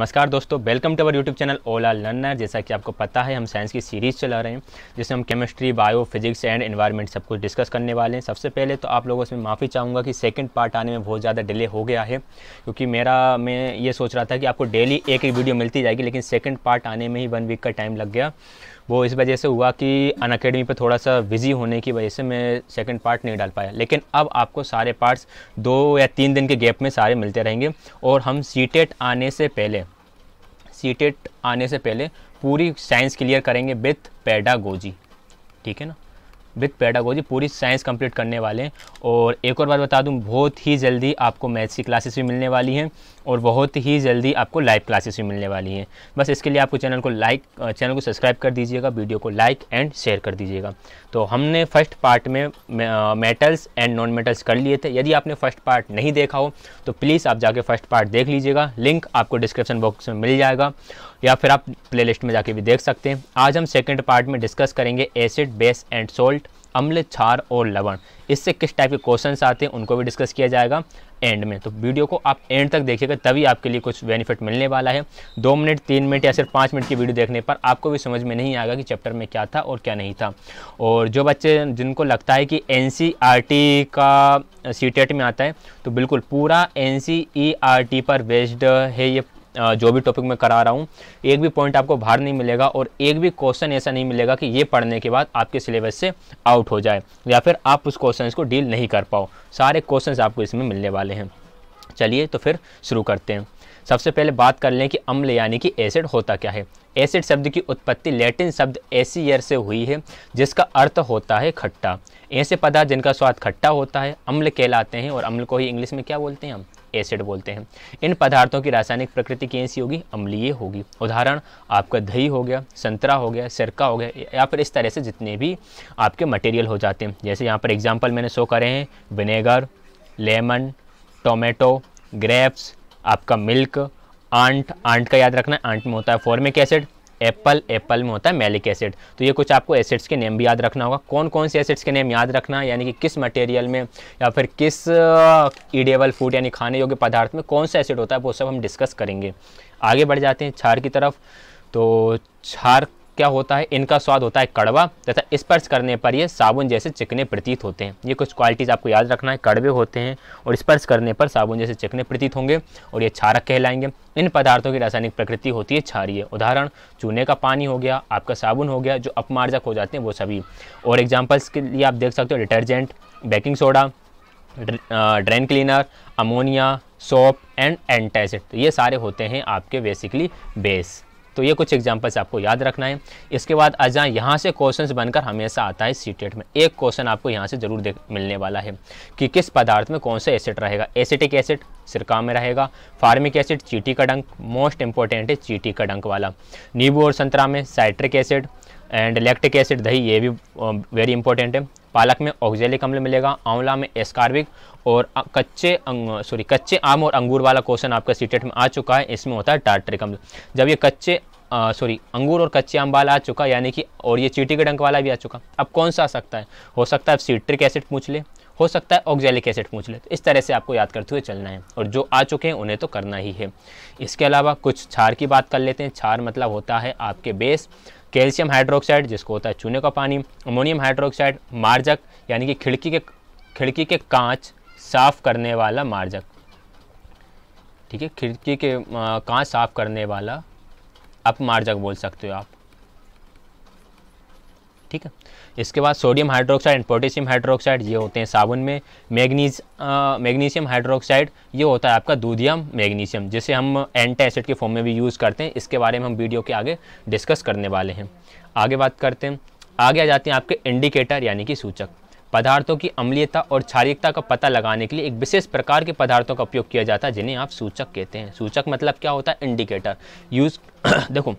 नमस्कार दोस्तों welcome to our YouTube channel Ola learner जैसा कि आपको पता है हम साइंस की सीरीज़ चला रहे हैं जिसमें हम chemistry bio physics and environment सब कुछ डिस्कस करने वाले हैं सबसे पहले तो आप लोगों से माफ़ी चाहूँगा कि सेकंड पार्ट आने में बहुत ज़्यादा डिले हो गया है क्योंकि मेरा मैं ये सोच रहा था कि आपको डेली एक एक वीडियो मिलती जाएगी लेकिन सेकेंड पार्ट आने में ही वन वीक का टाइम लग गया वो इस वजह से हुआ कि अन अकेडमी पर थोड़ा सा बिज़ी होने की वजह से मैं सेकंड पार्ट नहीं डाल पाया लेकिन अब आपको सारे पार्ट्स दो या तीन दिन के गैप में सारे मिलते रहेंगे और हम सी e आने से पहले सी e आने से पहले पूरी साइंस क्लियर करेंगे विथ पैडागोजी ठीक है ना विथ पेडागोजी पूरी साइंस कंप्लीट करने वाले हैं और एक और बात बता दूं बहुत ही जल्दी आपको मैथ्स की क्लासेस भी मिलने वाली हैं और बहुत ही जल्दी आपको लाइव क्लासेस भी मिलने वाली हैं बस इसके लिए आपको चैनल को लाइक चैनल को सब्सक्राइब कर दीजिएगा वीडियो को लाइक एंड शेयर कर दीजिएगा तो हमने फर्स्ट पार्ट में मेटल्स एंड नॉन मेटल्स कर लिए थे यदि आपने फर्स्ट पार्ट नहीं देखा हो तो प्लीज़ आप जाके फर्स्ट पार्ट देख लीजिएगा लिंक आपको डिस्क्रिप्शन बॉक्स में मिल जाएगा या फिर आप प्लेलिस्ट में जाके भी देख सकते हैं आज हम सेकंड पार्ट में डिस्कस करेंगे एसिड बेस एंड सोल्ट अम्ल छार और लवण इससे किस टाइप के क्वेश्चन आते हैं उनको भी डिस्कस किया जाएगा एंड में तो वीडियो को आप एंड तक देखिएगा तभी आपके लिए कुछ बेनिफिट मिलने वाला है दो मिनट तीन मिनट या सिर्फ पाँच मिनट की वीडियो देखने पर आपको भी समझ में नहीं आएगा कि चैप्टर में क्या था और क्या नहीं था और जो बच्चे जिनको लगता है कि एन e का सी e में आता है तो बिल्कुल पूरा एन e पर बेस्ड है ये जो भी टॉपिक मैं करा रहा हूँ एक भी पॉइंट आपको बाहर नहीं मिलेगा और एक भी क्वेश्चन ऐसा नहीं मिलेगा कि ये पढ़ने के बाद आपके सिलेबस से आउट हो जाए या फिर आप उस क्वेश्चन को डील नहीं कर पाओ सारे क्वेश्चन आपको इसमें मिलने वाले हैं चलिए तो फिर शुरू करते हैं सबसे पहले बात कर लें कि अम्ल यानी कि एसिड होता क्या है एसिड शब्द की उत्पत्ति लैटिन शब्द एसीयर से हुई है जिसका अर्थ होता है खट्टा ऐसे पदार्थ जिनका स्वाद खट्टा होता है अम्ल कहलाते हैं और अम्ल को ही इंग्लिश में क्या बोलते हैं हम एसिड बोलते हैं इन पदार्थों की रासायनिक प्रकृति कैसी सी होगी अम्लीय होगी उदाहरण आपका दही हो गया संतरा हो गया सिरका हो गया या फिर इस तरह से जितने भी आपके मटेरियल हो जाते हैं जैसे यहाँ पर एग्जाम्पल मैंने शो करे हैं विनेगर लेमन टोमेटो ग्रेप्स आपका मिल्क आंट आंट का याद रखना आंट में होता है फॉर्मिक एसिड एप्पल एप्पल में होता है मेलिक एसिड तो ये कुछ आपको एसिड्स के नेम भी याद रखना होगा कौन कौन से एसिड्स के नेम याद रखना है यानी कि किस मटेरियल में या फिर किस ईडेबल फूड यानी खाने योग्य पदार्थ में कौन सा एसिड होता है वो सब हम डिस्कस करेंगे आगे बढ़ जाते हैं छार की तरफ तो छार क्या होता है इनका स्वाद होता है कड़वा तथा स्पर्श करने पर ये साबुन जैसे चिकने प्रतीत होते हैं ये कुछ क्वालिटीज़ आपको याद रखना है कड़वे होते हैं और स्पर्श करने पर साबुन जैसे चिकने प्रतीत होंगे और ये क्षारक कहलाएंगे इन पदार्थों की रासायनिक प्रकृति होती है क्षारिय उदाहरण चूने का पानी हो गया आपका साबुन हो गया जो अपमार्जक हो जाते हैं वो सभी और एग्जाम्पल्स के लिए आप देख सकते हो detergent baking soda drain cleaner ammonia soap and antacid तो ये सारे होते हैं आपके बेसिकली बेस तो ये कुछ एग्जाम्पल्स आपको याद रखना है इसके बाद अजा यहाँ से क्वेश्चन बनकर हमेशा आता है सी में एक क्वेश्चन आपको यहाँ से ज़रूर मिलने वाला है कि किस पदार्थ में कौन सा एसिड रहेगा एसिटिक एसिड सिरका में रहेगा फार्मिक एसिड चीटी का डंक मोस्ट इंपॉर्टेंट है चीटी का डंक वाला नींबू और संतरा में citric acid and lactic acid दही ये भी वेरी इंपॉर्टेंट है पालक में ऑक्जेलिक अम्ल मिलेगा आंवला में एस्कार्बिक और कच्चे सॉरी कच्चे आम और अंगूर वाला क्वेश्चन आपका सीटेट में आ चुका है इसमें होता है टार्टरिक अम्ल जब ये कच्चे सॉरी अंगूर और कच्चे आम वाला आ चुका यानी कि और ये चीटी के डंक वाला भी आ चुका अब कौन सा आ सकता है हो सकता है सीट्रिक एसिड पूछ ले हो सकता है ऑक्जेलिक एसिड पूछ ले तो इस तरह से आपको याद करते हुए चलना है और जो आ चुके हैं उन्हें तो करना ही है इसके अलावा कुछ छार की बात कर लेते हैं छार मतलब होता है आपके बेस कैल्शियम हाइड्रोक्साइड जिसको होता है चूने का पानी अमोनियम हाइड्रोक्साइड मार्जक यानी कि खिड़की के खिड़की के कांच साफ़ करने वाला मार्जक ठीक है खिड़की के कांच साफ़ करने वाला मार्जक बोल सकते हो आप ठीक है इसके बाद sodium hydroxide and potassium hydroxide ये होते हैं साबुन में मैग्नीज मैग्नीशियम हाइड्रोक्साइड ये होता है आपका दूधियम मैग्नीशियम जिसे हम एंटी एसिड के फॉर्म में भी यूज़ करते हैं इसके बारे में हम वीडियो के आगे डिस्कस करने वाले हैं आगे बात करते हैं आगे आ जाते हैं आपके इंडिकेटर यानी कि सूचक पदार्थों की अम्लीयता और क्षारियता का पता लगाने के लिए एक विशेष प्रकार के पदार्थों का उपयोग किया जाता है जिन्हें आप सूचक कहते हैं सूचक मतलब क्या होता है इंडिकेटर यूज देखो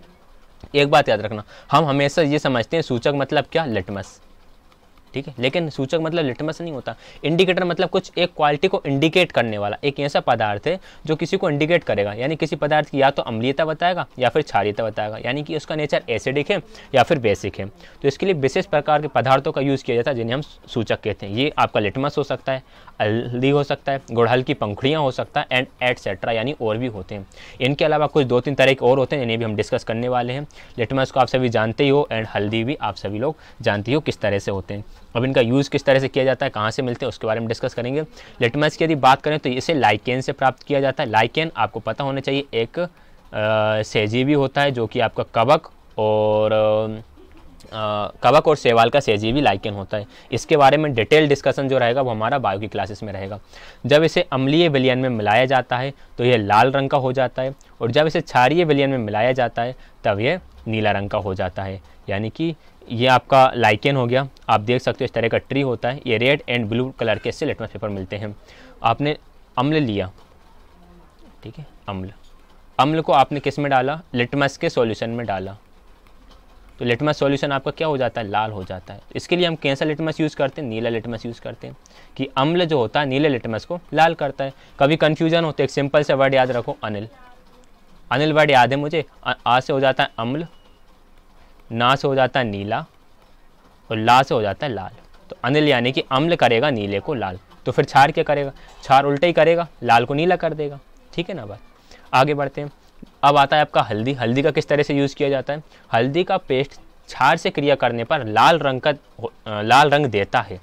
एक बात याद रखना हम हमेशा ये समझते हैं सूचक मतलब क्या लिटमस ठीक है लेकिन सूचक मतलब लिटमस नहीं होता इंडिकेटर मतलब कुछ एक क्वालिटी को इंडिकेट करने वाला एक ऐसा पदार्थ है जो किसी को इंडिकेट करेगा यानी किसी पदार्थ की या तो अम्लीयता बताएगा या फिर क्षारियता बताएगा यानी कि उसका नेचर एसिडिक है या फिर बेसिक है तो इसके लिए विशेष प्रकार के पदार्थों का यूज़ किया जाता है जिन्हें हम सूचक कहते हैं ये आपका लिटमस हो सकता है हल्दी हो सकता है गुड़हल की पंखुड़ियाँ हो सकता है एंड एटसेट्रा यानी और भी होते हैं इनके अलावा कुछ दो तीन तरह के और होते हैं इन्हें भी हम डिस्कस करने वाले हैं लिटमस को आप सभी जानते ही हो एंड हल्दी भी आप सभी लोग जानते ही हो किस तरह से होते हैं अब इनका यूज़ किस तरह से किया जाता है कहाँ से मिलते हैं उसके बारे में डिस्कस करेंगे लिटमस की यदि बात करें तो इसे लाइकेन से प्राप्त किया जाता है लाइकेन आपको पता होना चाहिए एक सहजीवी सेजीवी होता है जो कि आपका कवक और आ, कवक और सेवाल का सेजीवी लाइकेन होता है इसके बारे में डिटेल डिस्कशन जो रहेगा वो हमारा बायो की क्लासेस में रहेगा जब इसे अम्लीय विलियन में मिलाया जाता है तो यह लाल रंग का हो जाता है और जब इसे क्षारीय विलियन में मिलाया जाता है तब यह नीला रंग का हो जाता है यानी कि ये आपका लाइकेन हो गया आप देख सकते हो इस तरह का ट्री होता है ये रेड एंड ब्लू कलर के इससे लेटमस पेपर मिलते हैं आपने अम्ल लिया ठीक है अम्ल अम्ल को आपने किस में डाला लिटमस के सॉल्यूशन में डाला तो लिटमस सॉल्यूशन आपका क्या हो जाता है लाल हो जाता है इसके लिए हम कैसा लिटमस यूज़ करते हैं नीला लिटमस यूज़ करते हैं कि अम्ल जो होता है नीले लिटमस को लाल करता है कभी कन्फ्यूजन होता है एक सिंपल से वर्ड याद रखो अनिल अनिल वर्ड याद है मुझे आ से हो जाता है अम्ल ना से हो जाता है नीला और ला से हो जाता है लाल तो अनिल यानी कि अम्ल करेगा नीले को लाल तो फिर छार क्या करेगा छार उल्टा ही करेगा लाल को नीला कर देगा ठीक है ना बात आगे बढ़ते हैं अब आता है आपका हल्दी हल्दी का किस तरह से यूज़ किया जाता है हल्दी का पेस्ट छार से क्रिया करने पर लाल रंग का लाल रंग देता है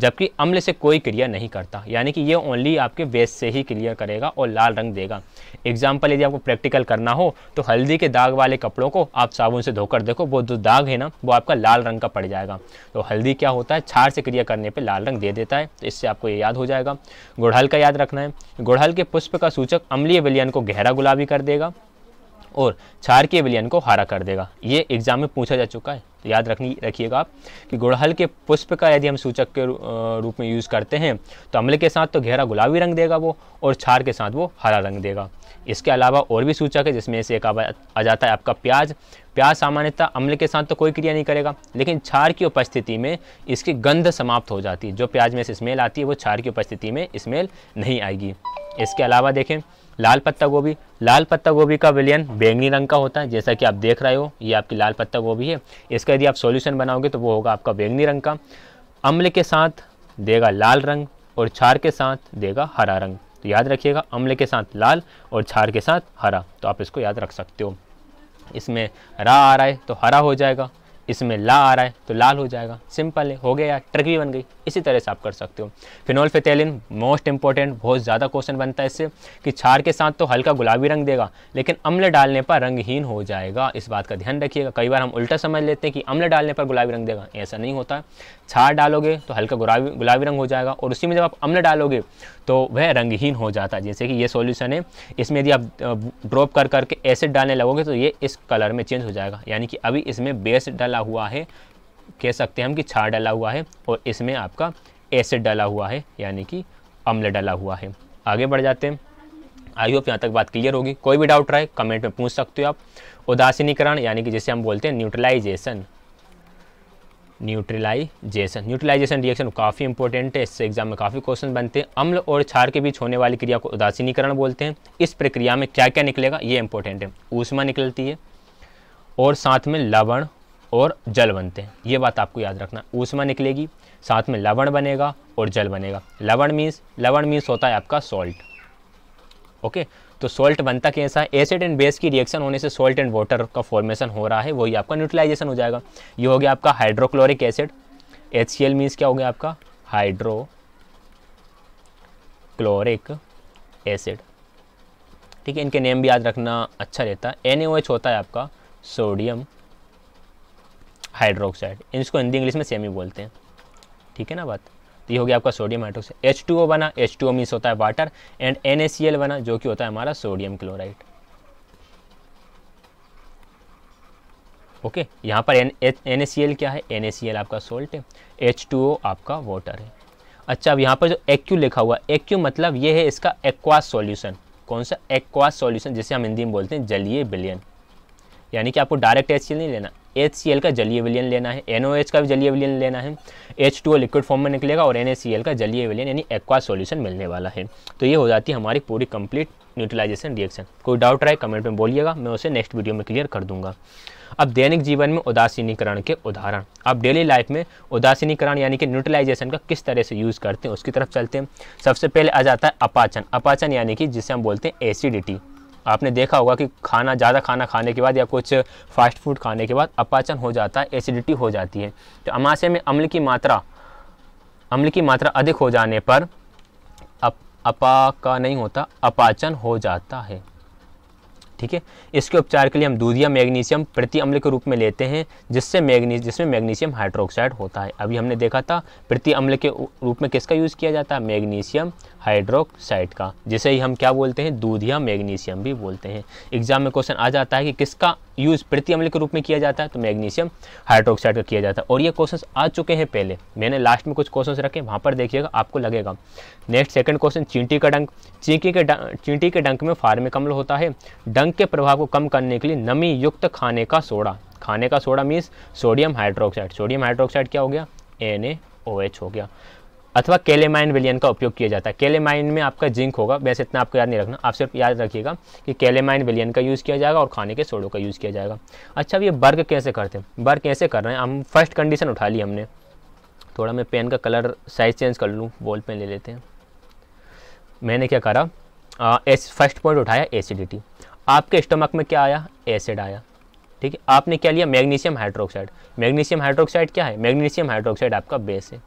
जबकि अम्ल से कोई क्रिया नहीं करता यानी कि ये ओनली आपके वेस्ट से ही क्लियर करेगा और लाल रंग देगा एग्जाम्पल यदि आपको प्रैक्टिकल करना हो तो हल्दी के दाग वाले कपड़ों को आप साबुन से धोकर देखो वो जो दाग है ना वो आपका लाल रंग का पड़ जाएगा तो हल्दी क्या होता है छार से क्रिया करने पर लाल रंग दे देता है तो इससे आपको ये याद हो जाएगा गुड़हल का याद रखना है गुड़हल के पुष्प का सूचक अम्लीय विलियन को गहरा गुलाबी कर देगा और छार के विलियन को हरा कर देगा ये एग्जाम में पूछा जा चुका है तो याद रखनी रखिएगा आप कि गुड़हल के पुष्प का यदि हम सूचक के रूप में यूज़ करते हैं तो अम्ल के साथ तो गहरा गुलाबी रंग देगा वो और छार के साथ वो हरा रंग देगा इसके अलावा और भी सूचक है जिसमें से एक आ जाता है आपका प्याज प्याज सामान्यतः अम्ल के साथ तो कोई क्रिया नहीं करेगा लेकिन छार की उपस्थिति में इसकी गंध समाप्त हो जाती है जो प्याज में से स्मेल आती है वो छार की उपस्थिति में स्मेल नहीं आएगी इसके अलावा देखें लाल पत्ता गोभी लाल पत्ता गोभी का विलयन बैंगनी रंग का होता है जैसा कि आप देख रहे हो ये आपकी लाल पत्ता गोभी है इसका यदि आप सॉल्यूशन बनाओगे तो वो होगा आपका बैंगनी रंग का अम्ल के साथ देगा लाल रंग और छार के साथ देगा हरा रंग तो याद रखिएगा अम्ल के साथ लाल और छार के साथ हरा तो आप इसको याद रख सकते हो इसमें रा आ रहा है तो हरा हो जाएगा इसमें ला आ रहा है तो लाल हो जाएगा सिंपल है हो गया ट्रिक भी बन गई इसी तरह से आप कर सकते हो फिनोल फिनोल्फेथेलिन मोस्ट इंपॉर्टेंट बहुत ज़्यादा क्वेश्चन बनता है इससे कि छार के साथ तो हल्का गुलाबी रंग देगा लेकिन अम्ल डालने पर रंगहीन हो जाएगा इस बात का ध्यान रखिएगा कई बार हम उल्टा समझ लेते हैं कि अम्ल डालने पर गुलाबी रंग देगा ऐसा नहीं होता छार डालोगे तो हल्का गुलाबी गुलाबी रंग हो जाएगा और उसी में जब आप अम्ल डालोगे तो वह रंगहीन हो जाता है जैसे कि ये सोल्यूशन है इसमें यदि आप ड्रॉप कर करके एसिड डालने लगोगे तो ये इस कलर में चेंज हो जाएगा यानी कि अभी इसमें बेस डाला डाला हुआ है कह सकते हैं हम कि क्षार डाला हुआ है और इसमें आपका एसिड डाला हुआ है यानी कि अम्ल डाला हुआ है आगे बढ़ जाते हैं आई होप यहाँ तक बात क्लियर होगी कोई भी डाउट रहे कमेंट में पूछ सकते हो आप उदासीनीकरण यानी कि जैसे हम बोलते हैं न्यूट्रलाइजेशन न्यूट्रलाइजेशन न्यूट्रलाइजेशन रिएक्शन काफ़ी इंपॉर्टेंट है इससे एग्जाम में काफ़ी क्वेश्चन बनते हैं अम्ल और क्षार के बीच होने वाली क्रिया को उदासीनीकरण बोलते हैं इस प्रक्रिया में क्या क्या निकलेगा ये इंपॉर्टेंट है ऊष्मा निकलती है और साथ में लवण और जल बनते हैं ये बात आपको याद रखना ऊष्मा निकलेगी साथ में लवण बनेगा और जल बनेगा लवण मीन्स लवण मीन्स होता है आपका सॉल्ट ओके तो सॉल्ट बनता कैसा है एसिड एंड बेस की रिएक्शन होने से सॉल्ट एंड वाटर का फॉर्मेशन हो रहा है वही आपका न्यूट्रलाइजेशन हो जाएगा ये हो गया आपका hydrochloric acid H C L means क्या हो गया आपका हाइड्रो क्लोरिक एसिड ठीक है इनके नेम भी याद रखना अच्छा रहता है एन होता है आपका सोडियम हाइड्रोक्साइड इसको हिंदी इंग्लिश में सेम ही बोलते हैं ठीक है ना बात तो ये हो गया आपका sodium hydroxide H two O बना एच टू ओ मीन्स होता है water and N A C L बना जो कि होता है हमारा सोडियम क्लोराइड ओके यहाँ पर एन एन सी एल क्या है एन ए सी एल आपका सोल्ट है एच टू ओ आपका वाटर है अच्छा अब यहाँ पर जो एक्यू लिखा हुआ है एक्यू मतलब ये है इसका एक्वास सॉल्यूशन कौन सा एक्वास सॉल्यूशन जिसे हम हिंदी में बोलते हैं जलीय बिलियन यानी कि आपको डायरेक्ट एच नहीं लेना एच का जलीय विलियन लेना है एन का भी जलीय विलियन लेना है एच लिक्विड फॉर्म में निकलेगा और एन का जलीय विलियन यानी एक्वा सोल्यूशन मिलने वाला है तो ये हो जाती है हमारी पूरी कंप्लीट न्यूट्रलाइजेशन रिएक्शन कोई डाउट रहे कमेंट में बोलिएगा मैं उसे नेक्स्ट वीडियो में क्लियर कर दूंगा अब दैनिक जीवन में उदासीनीकरण के उदाहरण आप डेली लाइफ में उदासीनीकरण यानी कि न्यूट्रलाइजेशन का किस तरह से यूज़ करते हैं उसकी तरफ चलते हैं सबसे पहले आ जाता है अपाचन अपाचन यानी कि जिसे हम बोलते हैं एसिडिटी आपने देखा होगा कि खाना ज़्यादा खाना खाने के बाद या कुछ फास्ट फूड खाने के बाद अपाचन हो जाता है एसिडिटी हो जाती है तो अमाशय में अम्ल की मात्रा अम्ल की मात्रा अधिक हो जाने पर अप, अपा का नहीं होता अपाचन हो जाता है ठीक है इसके उपचार के लिए हम दूध या मैग्नीशियम प्रति अम्ल के रूप में लेते हैं जिससे मैग्नी जिसमें मैग्नीशियम हाइड्रोक्साइड होता है अभी हमने देखा था प्रति अम्ल के रूप में किसका यूज़ किया जाता है मैग्नीशियम हाइड्रोक्साइड का जिसे ही हम क्या बोलते हैं दूध या मैग्नीशियम भी बोलते हैं एग्जाम में क्वेश्चन आ जाता है कि किसका यूज़ प्रति अम्ल के रूप में किया जाता है तो मैग्नीशियम हाइड्रोक्साइड का किया जाता है और ये क्वेश्चन आ चुके हैं पहले मैंने लास्ट में कुछ क्वेश्चन रखे वहाँ पर देखिएगा आपको लगेगा नेक्स्ट सेकंड क्वेश्चन चींटी का डंक चींटी के चींटी के डंक में फार्मिक अम्ल होता है डंक के प्रभाव को कम करने के लिए नमी युक्त खाने का सोडा खाने का soda means sodium hydroxide sodium hydroxide क्या हो गया एन हो गया अथवा केलेमाइन विलियन का उपयोग किया जाता है केलेमाइन में आपका जिंक होगा वैसे इतना आपको याद नहीं रखना आप सिर्फ याद रखिएगा कि केलेमाइन विलियन का यूज़ किया जाएगा और खाने के सोडो का यूज़ किया जाएगा अच्छा अब ये बर्ग कैसे करते हैं बर्ग कैसे कर रहे हैं हम फर्स्ट कंडीशन उठा ली हमने थोड़ा मैं पेन का कलर साइज़ चेंज कर लूँ बॉल पेन ले लेते हैं मैंने क्या करा एस फर्स्ट पॉइंट उठाया एसिडिटी आपके स्टमक में क्या आया एसिड आया ठीक है आपने क्या लिया मैग्नीशियम हाइड्रोक्साइड मैग्नीशियम हाइड्रोक्साइड क्या है मैग्नीशियम हाइड्रोक्साइड आपका बेस है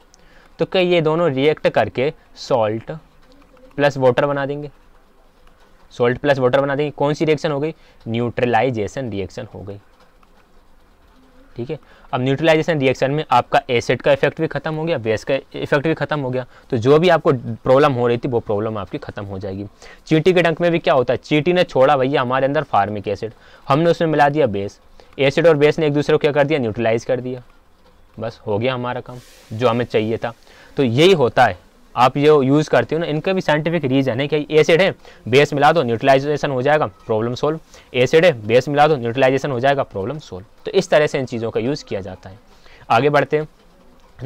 तो क्या ये दोनों रिएक्ट करके सॉल्ट प्लस वाटर बना देंगे सॉल्ट प्लस वाटर बना देंगे कौन सी रिएक्शन हो गई न्यूट्रलाइजेशन रिएक्शन हो गई ठीक है अब न्यूट्रलाइजेशन रिएक्शन में आपका एसिड का इफेक्ट भी खत्म हो गया बेस का इफेक्ट भी खत्म हो गया तो जो भी आपको प्रॉब्लम हो रही थी वो प्रॉब्लम आपकी खत्म हो जाएगी चींटी के डंक में भी क्या होता है चीटी ने छोड़ा भैया हमारे अंदर फार्मिक एसिड हमने उसमें मिला दिया बेस एसिड और बेस ने एक दूसरे को क्या कर दिया न्यूट्रलाइज कर दिया बस हो गया हमारा काम जो हमें चाहिए था तो यही होता है आप ये यूज़ करते हो ना इनका भी साइंटिफिक रीज़न है कि एसिड है बेस मिला दो न्यूट्रलाइजेशन हो जाएगा प्रॉब्लम सोल्व एसिड है बेस मिला दो न्यूट्रलाइजेशन हो जाएगा प्रॉब्लम सोल्व तो इस तरह से इन चीज़ों का यूज़ किया जाता है आगे बढ़ते हैं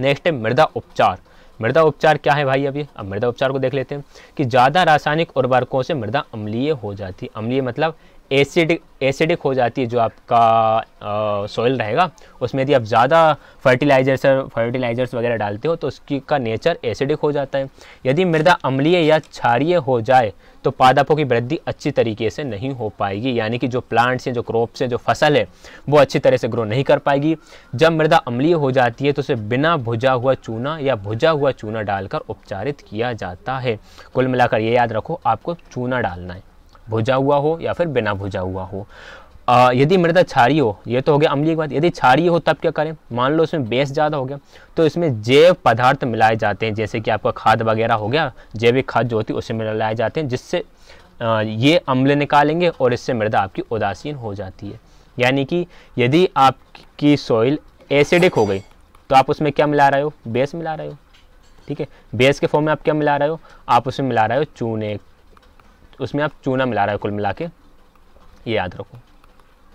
नेक्स्ट है मृदा उपचार मृदा उपचार क्या है भाई अभी अब मृदा उपचार को देख लेते हैं कि ज़्यादा रासायनिक उर्वरकों से मृदा अम्लीय हो जाती है अम्लीय मतलब एसिडिक एसिडिक हो जाती है जो आपका सॉइल रहेगा उसमें यदि आप ज़्यादा फर्टिलाइजर्स फर्टिलाइजर्स वगैरह डालते हो तो उसकी का नेचर एसिडिक हो जाता है यदि मृदा अम्लीय या क्षारीय हो जाए तो पादपों की वृद्धि अच्छी तरीके से नहीं हो पाएगी यानी कि जो प्लांट्स हैं जो क्रॉप्स हैं जो फसल है वो अच्छी तरह से ग्रो नहीं कर पाएगी जब मृदा अम्लीय हो जाती है तो उसे बिना भुजा हुआ चूना या भुजा हुआ चूना डालकर उपचारित किया जाता है कुल मिलाकर ये याद रखो आपको चूना डालना है भुजा हुआ हो या फिर बिना भुजा हुआ हो आ, यदि मृदा छारी हो ये तो हो गया अम्लीय बात यदि छारी हो तब क्या करें मान लो उसमें बेस ज़्यादा हो गया तो इसमें जैव पदार्थ मिलाए जाते हैं जैसे कि आपका खाद वगैरह हो गया जैविक खाद जो होती है उसे मिलाए जाते हैं जिससे ये अम्ल निकालेंगे और इससे मृदा आपकी उदासीन हो जाती है यानी कि यदि आपकी सॉइल एसिडिक हो गई तो आप उसमें क्या मिला रहे हो बेस मिला रहे हो ठीक है बेस के फॉर्म में आप क्या मिला रहे हो आप उसमें मिला रहे हो चूने उसमें आप चूना मिला रहे हो कुल मिला के ये याद रखो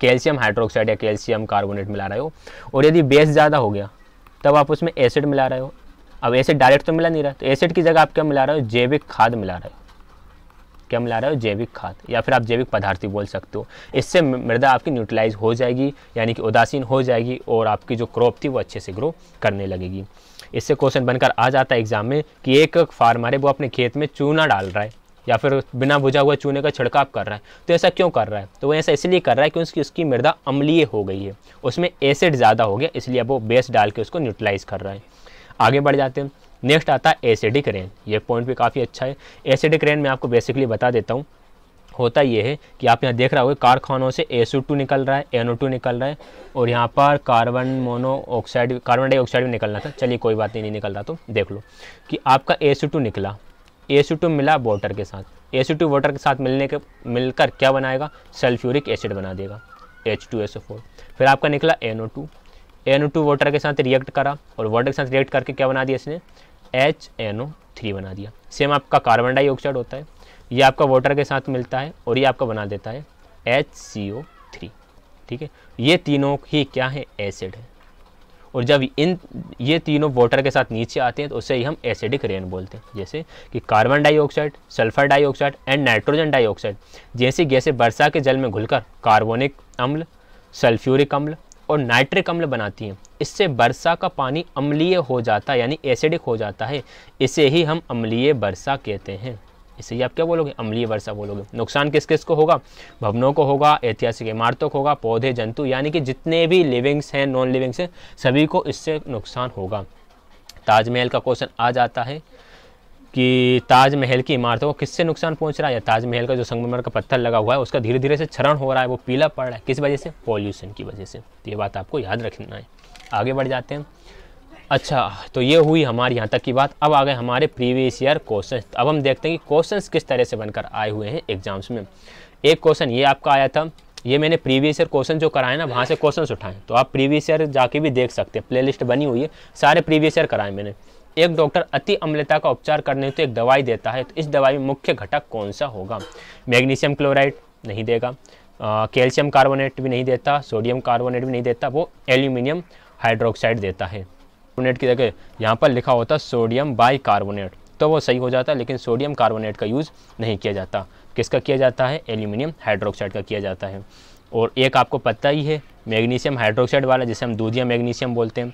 कैल्शियम हाइड्रोक्साइड या कैल्शियम कार्बोनेट मिला रहे हो और यदि बेस ज़्यादा हो गया तब आप उसमें एसिड मिला रहे हो अब एसिड डायरेक्ट तो मिला नहीं रहा तो एसिड की जगह आप क्या मिला रहे हो जैविक खाद मिला रहे हो क्या मिला रहे हो जैविक खाद या फिर आप जैविक पदार्थ ही बोल सकते हो इससे मृदा आपकी न्यूट्रलाइज हो जाएगी यानी कि उदासीन हो जाएगी और आपकी जो क्रॉप थी वो अच्छे से ग्रो करने लगेगी इससे क्वेश्चन बनकर आ जाता है एग्जाम में कि एक फार्मर है वो अपने खेत में चूना डाल रहा है या फिर बिना बुझा हुआ चूने का छिड़काव कर रहा है तो ऐसा क्यों कर रहा है तो वो ऐसा इसलिए कर रहा है कि उसकी उसकी मृदा अम्लीय हो गई है उसमें एसिड ज़्यादा हो गया इसलिए अब वो बेस डाल के उसको न्यूट्रलाइज कर रहा है आगे बढ़ जाते हैं नेक्स्ट आता है एसिडिक रेन ये पॉइंट भी काफ़ी अच्छा है एसिडिक रेन मैं आपको बेसिकली बता देता हूँ होता ये है कि आप यहाँ देख रहा होगा कारखानों से टू निकल रहा है टू निकल रहा है और यहाँ पर कार्बन मोनोऑक्साइड कार्बन डाइऑक्साइड भी निकलना था चलिए कोई बात नहीं, नहीं निकल रहा तो देख लो कि आपका टू निकला एसिड मिला वाटर के साथ एसिड वाटर के साथ मिलने के मिलकर क्या बनाएगा सल्फ्यूरिक एसिड बना देगा एच टू एस फोर फिर आपका निकला N O two N O two water के साथ रिएक्ट करा और वाटर के साथ रिएक्ट करके क्या बना दिया इसने एच एन ओ थ्री बना दिया सेम आपका कार्बन डाइऑक्साइड होता है ये आपका वाटर के साथ मिलता है और ये आपका बना देता है एच सी ओ थ्री ठीक है ये तीनों ही क्या है एसिड है और जब इन ये तीनों वाटर के साथ नीचे आते हैं तो उसे ही हम एसिडिक रेन बोलते हैं जैसे कि carbon dioxide sulphur dioxide and nitrogen dioxide जैसी गैसे वर्षा के जल में घुलकर कार्बोनिक अम्ल सल्फ्यूरिक अम्ल और नाइट्रिक अम्ल बनाती हैं इससे वर्षा का पानी अम्लीय हो जाता है यानी एसिडिक हो जाता है इसे ही हम अम्लीय वर्षा कहते हैं इसलिए आप क्या बोलोगे अम्लीय वर्षा बोलोगे नुकसान किस किस को होगा भवनों को होगा ऐतिहासिक इमारतों को होगा पौधे जंतु यानी कि जितने भी लिविंग्स हैं नॉन लिविंग्स हैं सभी को इससे नुकसान होगा ताजमहल का क्वेश्चन आ जाता है कि ताजमहल की इमारतों को किससे नुकसान पहुंच रहा है या ताजमहल का जो संगमरमर का पत्थर लगा हुआ है उसका धीरे धीरे से क्षरण हो रहा है वो पीला पड़ रहा है किस वजह से पॉल्यूशन की वजह से तो ये बात आपको याद रखना है आगे बढ़ जाते हैं अच्छा तो ये हुई हमारे यहाँ तक की बात अब आ गए हमारे प्रीवियस ईयर क्वेश्चन अब हम देखते हैं कि क्वेश्चंस किस तरह से बनकर आए हुए हैं एग्जाम्स में एक क्वेश्चन ये आपका आया था ये मैंने प्रीवियस ईयर क्वेश्चन जो कराए ना वहाँ से क्वेश्चन उठाए तो आप प्रीवियस ईयर जाके भी देख सकते हैं प्ले बनी हुई है सारे प्रीवियस ईयर कराए मैंने एक डॉक्टर अति अम्लता का उपचार करने तो एक दवाई देता है तो इस दवाई में मुख्य घटक कौन सा होगा मैग्नीशियम क्लोराइड नहीं देगा कैल्शियम कार्बोनेट भी नहीं देता सोडियम कार्बोनेट भी नहीं देता वो एल्यूमिनियम हाइड्रोक्साइड देता है कार्बोनेट की जगह यहाँ पर लिखा होता सोडियम बाई कार्बोनेट तो वो सही हो जाता है लेकिन सोडियम कार्बोनेट का यूज़ नहीं किया जाता किसका किया जाता है एल्यूमिनियम हाइड्रोक्साइड का किया जाता है और एक आपको पता ही है मैग्नीशियम हाइड्रोक्साइड वाला जिसे हम दूधिया मैग्नीशियम बोलते हैं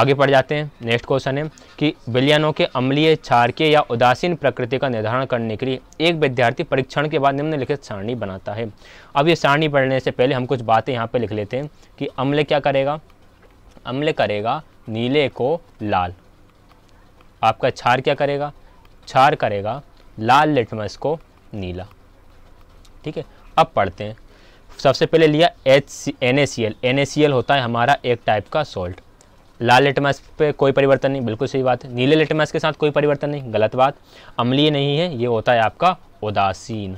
आगे पढ़ जाते हैं नेक्स्ट क्वेश्चन है कि विलियनों के अम्लीय छारके या उदासीन प्रकृति का निर्धारण करने के लिए एक विद्यार्थी परीक्षण के बाद निम्नलिखित सारणी बनाता है अब ये सारणी पढ़ने से पहले हम कुछ बातें यहाँ पे लिख लेते हैं कि अम्ल क्या करेगा अम्ल करेगा नीले को लाल आपका क्षार क्या करेगा क्षार करेगा लाल लिटमस को नीला ठीक है अब पढ़ते हैं सबसे पहले लिया H C N A C L N A C L होता है हमारा एक टाइप का सॉल्ट लाल लिटमस पे कोई परिवर्तन नहीं बिल्कुल सही बात है नीले लिटमस के साथ कोई परिवर्तन नहीं गलत बात अम्लीय नहीं है ये होता है आपका उदासीन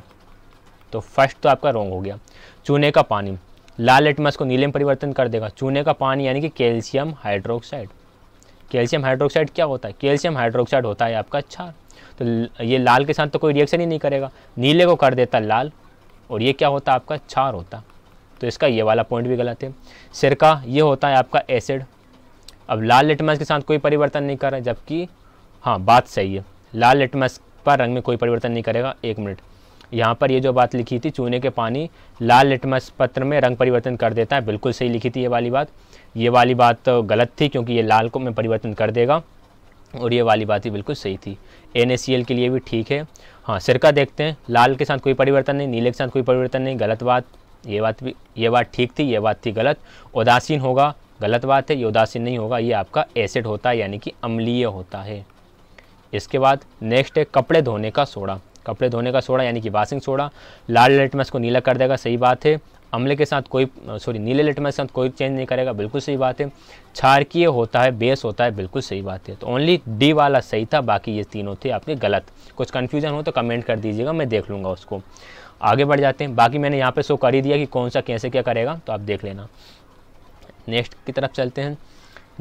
तो फर्स्ट तो आपका रोंग हो गया चूने का पानी लाल लिटमस को नीले में परिवर्तन कर देगा चूने का पानी यानी कि कैल्शियम हाइड्रोक्साइड कैल्शियम हाइड्रोक्साइड क्या होता है कैल्शियम हाइड्रोक्साइड होता है आपका क्षार तो ये लाल के साथ तो कोई रिएक्शन ही नहीं करेगा नीले को कर देता लाल और ये क्या होता है आपका क्षार होता तो इसका ये वाला पॉइंट भी गलत है सिरका ये होता है आपका एसिड अब लाल लिटमस के साथ कोई परिवर्तन नहीं कर रहा जबकि हाँ बात सही है लाल लिटमस पर रंग में कोई परिवर्तन नहीं करेगा एक मिनट यहाँ पर ये जो बात लिखी थी चूने के पानी लाल लिटमस पत्र में रंग परिवर्तन कर देता है बिल्कुल सही लिखी थी ये वाली बात ये वाली बात गलत थी क्योंकि ये लाल को में परिवर्तन कर देगा और ये वाली बात ही बिल्कुल सही थी एन के लिए भी ठीक है हाँ सिरका देखते हैं लाल के साथ कोई परिवर्तन नहीं नीले के साथ कोई परिवर्तन नहीं गलत बात ये बात भी ये बात ठीक थी ये बात थी गलत उदासीन होगा गलत बात है ये उदासीन नहीं होगा ये आपका एसिड होता है यानी कि अम्लीय होता है इसके बाद नेक्स्ट है कपड़े धोने का सोडा कपड़े धोने का सोडा यानी कि वाशिंग सोडा लाल लिटमस को नीला कर देगा सही बात है अम्ले के साथ कोई सॉरी नीले लिटमस के साथ कोई चेंज नहीं करेगा बिल्कुल सही बात है क्षारकीय होता है बेस होता है बिल्कुल सही बात है तो ओनली डी वाला सही था बाकी ये तीनों थे आपके गलत कुछ कन्फ्यूजन हो तो कमेंट कर दीजिएगा मैं देख लूँगा उसको आगे बढ़ जाते हैं बाकी मैंने यहाँ पर शो कर ही दिया कि कौन सा कैसे क्या करेगा तो आप देख लेना नेक्स्ट की तरफ चलते हैं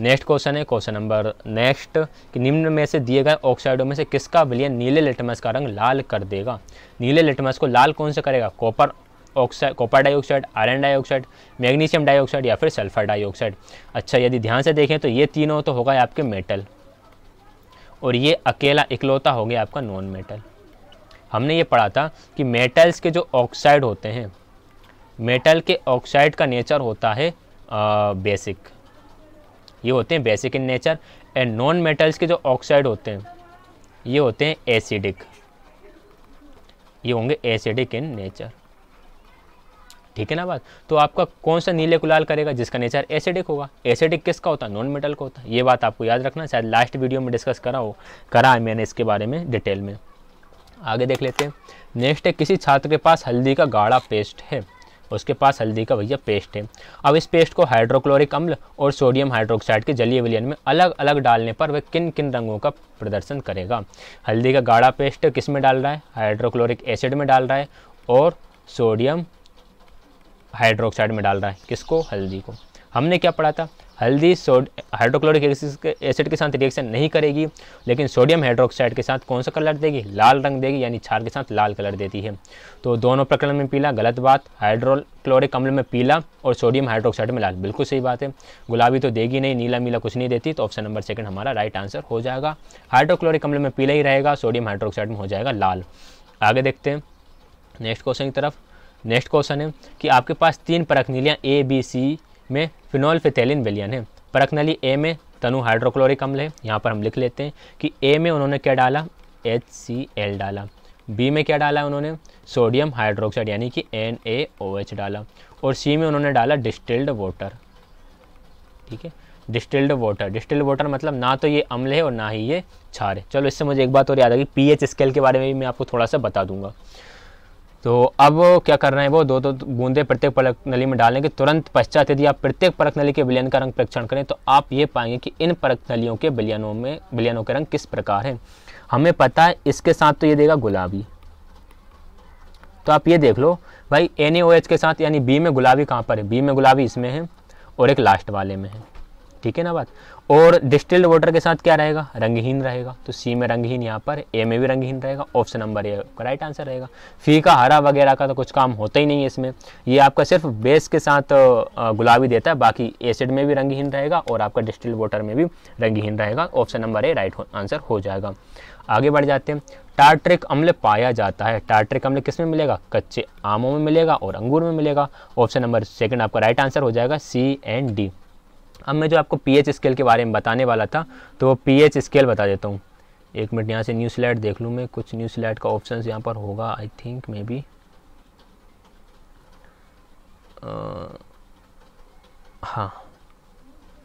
नेक्स्ट क्वेश्चन है क्वेश्चन नंबर नेक्स्ट कि निम्न में से दिए गए ऑक्साइडों में से किसका विलयन नीले लिटमस का रंग लाल कर देगा नीले लिटमस को लाल कौन से करेगा copper oxide copper dioxide iron dioxide magnesium dioxide या फिर सल्फर डाइऑक्साइड अच्छा यदि ध्यान से देखें तो ये तीनों तो होगा आपके मेटल और ये अकेला इकलौता हो गया आपका नॉन मेटल हमने ये पढ़ा था कि मेटल्स के जो ऑक्साइड होते हैं मेटल के ऑक्साइड का नेचर होता है आ, बेसिक ये होते हैं basic in nature and non metals के जो ऑक्साइड होते हैं ये होते हैं एसिडिक ये होंगे एसिडिक इन नेचर ठीक है ना बात तो आपका कौन सा नीले कुलाल करेगा जिसका नेचर एसिडिक होगा एसिडिक किसका होता है नॉन मेटल का होता है ये बात आपको याद रखना शायद लास्ट वीडियो में डिस्कस करा हो करा है मैंने इसके बारे में डिटेल में आगे देख लेते हैं नेक्स्ट है किसी छात्र के पास हल्दी का गाढ़ा पेस्ट है उसके पास हल्दी का भैया पेस्ट है अब इस पेस्ट को हाइड्रोक्लोरिक अम्ल और सोडियम हाइड्रोक्साइड के जलीय विलयन में अलग अलग डालने पर वह किन किन रंगों का प्रदर्शन करेगा हल्दी का गाढ़ा पेस्ट किस में डाल रहा है हाइड्रोक्लोरिक एसिड में डाल रहा है और सोडियम हाइड्रोक्साइड में डाल रहा है किसको हल्दी को हमने क्या पढ़ा था हल्दी सो हाइड्रोक्लोरिक एसिड के साथ रिएक्शन नहीं करेगी लेकिन सोडियम हाइड्रोक्साइड के साथ कौन सा कलर देगी लाल रंग देगी यानी छार के साथ लाल कलर देती है तो दोनों प्रकरण में पीला गलत बात हाइड्रोक्लोरिक अम्ल में पीला और सोडियम हाइड्रोक्साइड में लाल बिल्कुल सही बात है गुलाबी तो देगी नहीं नीला मीला कुछ नहीं देती तो ऑप्शन नंबर सेकेंड हमारा राइट आंसर हो जाएगा हाइड्रोक्लोरिक अम्ल में पीला ही रहेगा सोडियम हाइड्रोक्साइड में हो जाएगा लाल आगे देखते हैं नेक्स्ट क्वेश्चन की तरफ नेक्स्ट क्वेश्चन है कि आपके पास तीन परखनीलियाँ ए बी सी में फिनॉल फिथेलिन विलियन है परख नली ए में तनु हाइड्रोक्लोरिक अम्ल है यहाँ पर हम लिख लेते हैं कि ए में उन्होंने क्या डाला एच सी एल डाला बी में क्या डाला उन्होंने सोडियम हाइड्रोक्साइड यानी कि एन ए ओ एच डाला और सी में उन्होंने डाला डिस्टिल्ड वाटर ठीक है डिस्टिल्ड वाटर डिस्टिल्ड वाटर मतलब ना तो ये अम्ल है और ना ही ये छार है चलो इससे मुझे एक बात और याद आ गई एच स्केल के बारे में भी मैं आपको थोड़ा सा बता दूंगा तो अब क्या कर रहे हैं वो दो दो बूंदे प्रत्येक परक नली में डालेंगे तुरंत पश्चात यदि आप प्रत्येक परख नली के बिलियन का रंग परीक्षण करें तो आप ये पाएंगे कि इन परक नलियों के बिलियनों में बिलियनों के रंग किस प्रकार हैं हमें पता है इसके साथ तो ये देगा गुलाबी तो आप ये देख लो भाई एन के साथ यानी बी में गुलाबी कहाँ पर है बी में गुलाबी इसमें है और एक लास्ट वाले में है ठीक है ना बात और डिस्टिल्ड वाटर के साथ क्या रहेगा रंगहीन रहेगा तो सी में रंगहीन यहाँ पर ए में भी रंगहीन रहेगा ऑप्शन नंबर ए का राइट आंसर रहेगा फी का हरा वगैरह का तो कुछ काम होता ही नहीं है इसमें ये आपका सिर्फ बेस के साथ गुलाबी देता है बाकी एसिड में भी रंगहीन रहेगा और आपका डिस्टिल्ड वाटर में भी रंगहीन रहेगा option number A right answer हो जाएगा आगे बढ़ जाते हैं टार्ट्रिक अम्ल पाया जाता है टार्ट्रिक अम्ल किस में मिलेगा कच्चे आमों में मिलेगा और अंगूर में मिलेगा ऑप्शन नंबर सेकंड आपका राइट आंसर हो जाएगा सी एंड डी अब मैं जो आपको पी एच स्केल के बारे में बताने वाला था तो वो पी एच स्केल बता देता हूँ एक मिनट यहाँ से न्यू स्लाइड देख लूँ मैं कुछ न्यू स्लाइड का ऑप्शन यहाँ पर होगा आई थिंक मे बी हाँ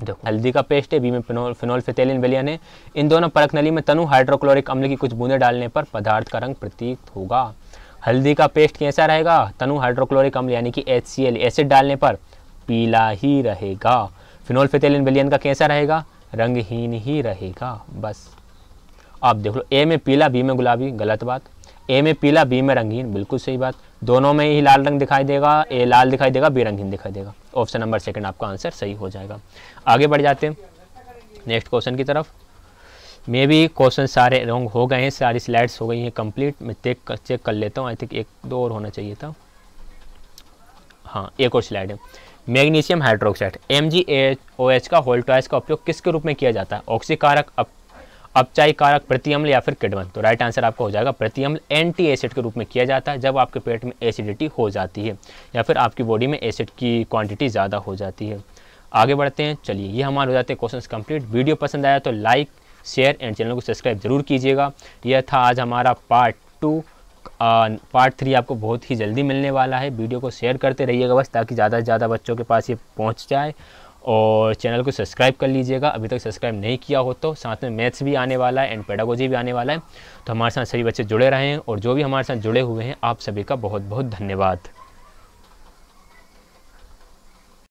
देखो हल्दी का पेस्ट है बी में फिनोल फिनोल फितेलिन बेलियन है इन दोनों परख नली में तनु हाइड्रोक्लोरिक अम्ल की कुछ बूंदें डालने पर पदार्थ का रंग प्रतीत होगा हल्दी का पेस्ट कैसा रहेगा तनु हाइड्रोक्लोरिक अम्ल यानी कि एच एसिड डालने पर पीला ही रहेगा फिनोल फेथेलिन बेलियन का कैसा रहेगा रंगहीन ही रहेगा बस आप देख लो ए में पीला बी में गुलाबी गलत बात ए में पीला बी में रंगीन बिल्कुल सही बात दोनों में ही लाल रंग दिखाई देगा ए लाल दिखाई देगा बी रंगीन दिखाई देगा ऑप्शन नंबर सेकंड आपका आंसर सही हो जाएगा आगे बढ़ जाते हैं नेक्स्ट क्वेश्चन की तरफ मे भी क्वेश्चन सारे रॉन्ग हो गए हैं सारी स्लाइड्स हो गई हैं कंप्लीट मैं चेक चेक कर लेता हूँ आई थिंक एक दो और होना चाहिए था हाँ एक और स्लाइड है मैग्नीशियम हाइड्रोक्साइड एम का होल ट्वाइस का उपयोग किसके रूप में किया जाता है ऑक्सीकारक अप अपचाई कारक प्रतिअम्ल या फिर किडवन तो राइट आंसर आपका हो जाएगा प्रतिअम्ल एंटी एसिड के रूप में किया जाता है जब आपके पेट में एसिडिटी हो जाती है या फिर आपकी बॉडी में एसिड की क्वांटिटी ज़्यादा हो जाती है आगे बढ़ते हैं चलिए ये हमारे हो जाते हैं क्वेश्चन कंप्लीट वीडियो पसंद आया तो लाइक शेयर एंड चैनल को सब्सक्राइब जरूर कीजिएगा यह था आज हमारा पार्ट टू पार्ट थ्री आपको बहुत ही जल्दी मिलने वाला है वीडियो को शेयर करते रहिएगा बस ताकि ज़्यादा से ज़्यादा बच्चों के पास ये पहुँच जाए और चैनल को सब्सक्राइब कर लीजिएगा अभी तक सब्सक्राइब नहीं किया हो तो साथ में मैथ्स भी आने वाला है एंड पेडागोजी भी आने वाला है तो हमारे साथ सभी बच्चे जुड़े रहें और जो भी हमारे साथ जुड़े हुए हैं आप सभी का बहुत बहुत धन्यवाद